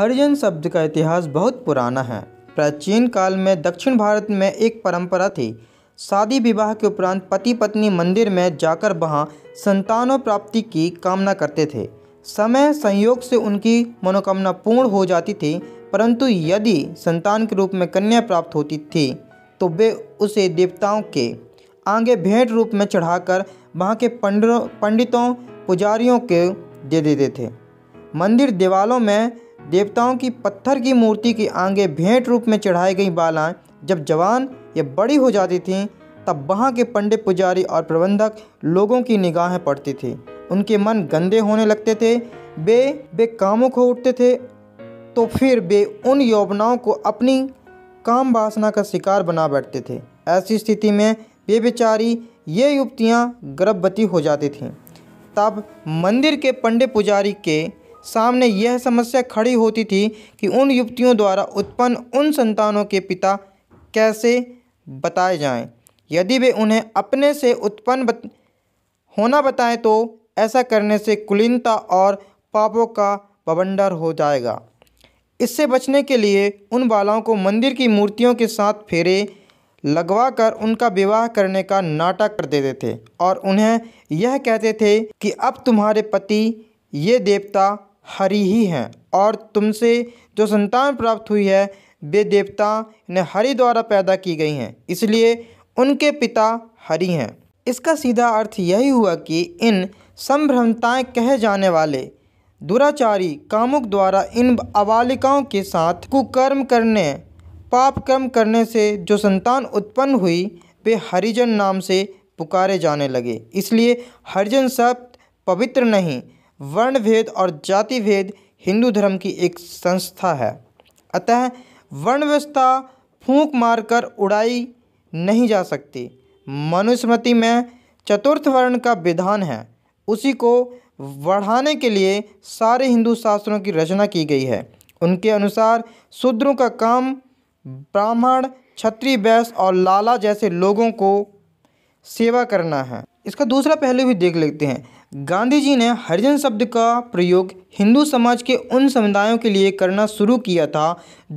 हरिजन शब्द का इतिहास बहुत पुराना है प्राचीन काल में दक्षिण भारत में एक परंपरा थी शादी विवाह के उपरांत पति पत्नी मंदिर में जाकर वहाँ संतानों प्राप्ति की कामना करते थे समय संयोग से उनकी मनोकामना पूर्ण हो जाती थी परंतु यदि संतान के रूप में कन्या प्राप्त होती थी तो वे उसे देवताओं के आगे भेंट रूप में चढ़ाकर वहाँ के पंडितों पुजारियों के दे देते थे मंदिर दीवालों में देवताओं की पत्थर की मूर्ति की आगे भेंट रूप में चढ़ाई गई बालाएँ जब जवान या बड़ी हो जाती थीं तब वहाँ के पंडित पुजारी और प्रबंधक लोगों की निगाहें पड़ती थी उनके मन गंदे होने लगते थे वे वे कामुक हो उठते थे तो फिर वे उन यौवनाओं को अपनी काम वासना का शिकार बना बैठते थे ऐसी स्थिति में वे बेचारी ये युवतियाँ गर्भवती हो जाती थीं तब मंदिर के पंडित पुजारी के सामने यह समस्या खड़ी होती थी कि उन युवतियों द्वारा उत्पन्न उन संतानों के पिता कैसे बताए जाएं यदि वे उन्हें अपने से उत्पन्न बत... होना बताएं तो ऐसा करने से कुलीनता और पापों का बवंडर हो जाएगा इससे बचने के लिए उन बालाओं को मंदिर की मूर्तियों के साथ फेरे लगवा कर उनका विवाह करने का नाटक कर देते थे और उन्हें यह कहते थे कि अब तुम्हारे पति ये देवता हरि ही हैं और तुमसे जो संतान प्राप्त हुई है वे देवता ने हरि द्वारा पैदा की गई हैं इसलिए उनके पिता हरि हैं इसका सीधा अर्थ यही हुआ कि इन संभ्रमताएँ कहे जाने वाले दुराचारी कामुक द्वारा इन अबालिकाओं के साथ कुकर्म करने पाप कर्म करने से जो संतान उत्पन्न हुई वे हरिजन नाम से पुकारे जाने लगे इसलिए हरिजन शब्द पवित्र नहीं वर्ण भेद और जाति भेद हिंदू धर्म की एक संस्था है अतः वर्ण व्यवस्था फूंक मारकर उड़ाई नहीं जा सकती मनुस्मृति में चतुर्थ वर्ण का विधान है उसी को बढ़ाने के लिए सारे हिंदू शास्त्रों की रचना की गई है उनके अनुसार शूद्रों का काम ब्राह्मण क्षत्रिय वैश्य और लाला जैसे लोगों को सेवा करना है इसका दूसरा पहलू भी देख लेते हैं गांधी जी ने हरिजन शब्द का प्रयोग हिंदू समाज के उन समुदायों के लिए करना शुरू किया था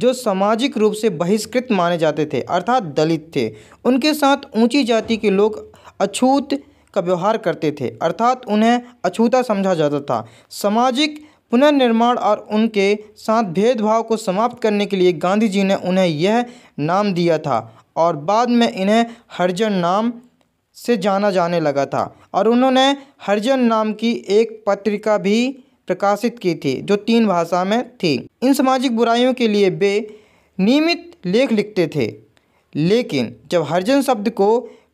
जो सामाजिक रूप से बहिष्कृत माने जाते थे अर्थात दलित थे उनके साथ ऊंची जाति के लोग अछूत का व्यवहार करते थे अर्थात उन्हें अछूता समझा जाता था सामाजिक पुनर्निर्माण और उनके साथ भेदभाव को समाप्त करने के लिए गांधी जी ने उन्हें यह नाम दिया था और बाद में इन्हें हरिजन नाम से जाना जाने लगा था और उन्होंने हरिजन नाम की एक पत्रिका भी प्रकाशित की थी जो तीन भाषा में थी इन सामाजिक बुराइयों के लिए वे नियमित लेख लिखते थे लेकिन जब हरिजन शब्द को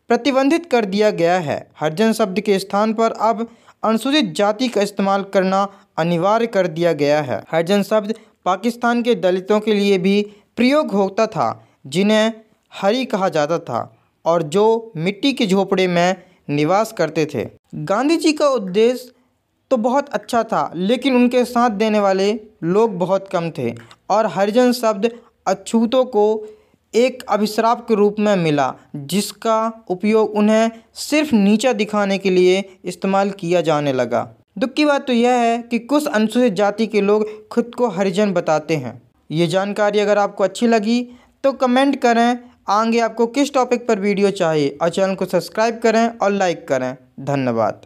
प्रतिबंधित कर दिया गया है हरिजन शब्द के स्थान पर अब अनुसूचित जाति का इस्तेमाल करना अनिवार्य कर दिया गया है हरिजन शब्द पाकिस्तान के दलितों के लिए भी प्रयोग होता था जिन्हें हरी कहा जाता था और जो मिट्टी के झोपड़े में निवास करते थे गांधी जी का उद्देश्य तो बहुत अच्छा था लेकिन उनके साथ देने वाले लोग बहुत कम थे और हरिजन शब्द अछूतों को एक अभिश्राप के रूप में मिला जिसका उपयोग उन्हें सिर्फ नीचा दिखाने के लिए इस्तेमाल किया जाने लगा दुख की बात तो यह है कि कुछ अनुसूचित जाति के लोग खुद को हरिजन बताते हैं ये जानकारी अगर आपको अच्छी लगी तो कमेंट करें आगे आपको किस टॉपिक पर वीडियो चाहिए और चैनल को सब्सक्राइब करें और लाइक करें धन्यवाद